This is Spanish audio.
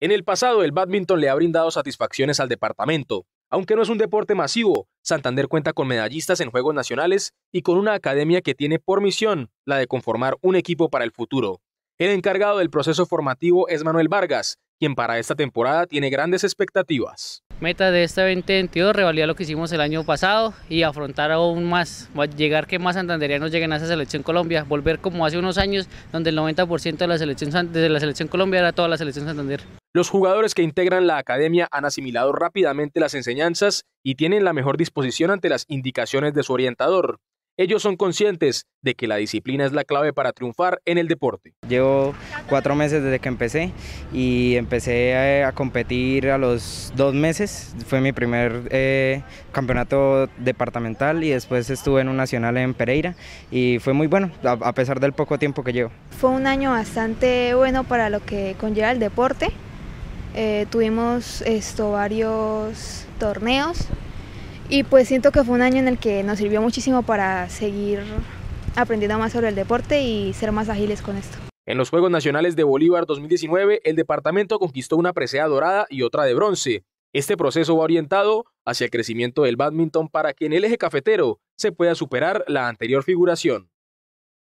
En el pasado, el badminton le ha brindado satisfacciones al departamento. Aunque no es un deporte masivo, Santander cuenta con medallistas en Juegos Nacionales y con una academia que tiene por misión la de conformar un equipo para el futuro. El encargado del proceso formativo es Manuel Vargas, quien para esta temporada tiene grandes expectativas. Meta de este 2022, revalidar lo que hicimos el año pasado y afrontar aún más, llegar que más santanderianos lleguen a esa selección Colombia, volver como hace unos años, donde el 90% de la selección de la selección Colombia era toda la selección Santander. Los jugadores que integran la academia han asimilado rápidamente las enseñanzas y tienen la mejor disposición ante las indicaciones de su orientador. Ellos son conscientes de que la disciplina es la clave para triunfar en el deporte. Llevo cuatro meses desde que empecé y empecé a, competir a los dos meses. Fue mi primer eh, campeonato departamental y después estuve en un nacional en Pereira y fue muy bueno a pesar del poco tiempo que llevo. Fue un año bastante bueno para lo que conlleva el deporte. Eh, tuvimos esto, varios torneos y pues siento que fue un año en el que nos sirvió muchísimo para seguir aprendiendo más sobre el deporte y ser más ágiles con esto. En los Juegos Nacionales de Bolívar 2019, el departamento conquistó una presea dorada y otra de bronce. Este proceso va orientado hacia el crecimiento del badminton para que en el eje cafetero se pueda superar la anterior figuración.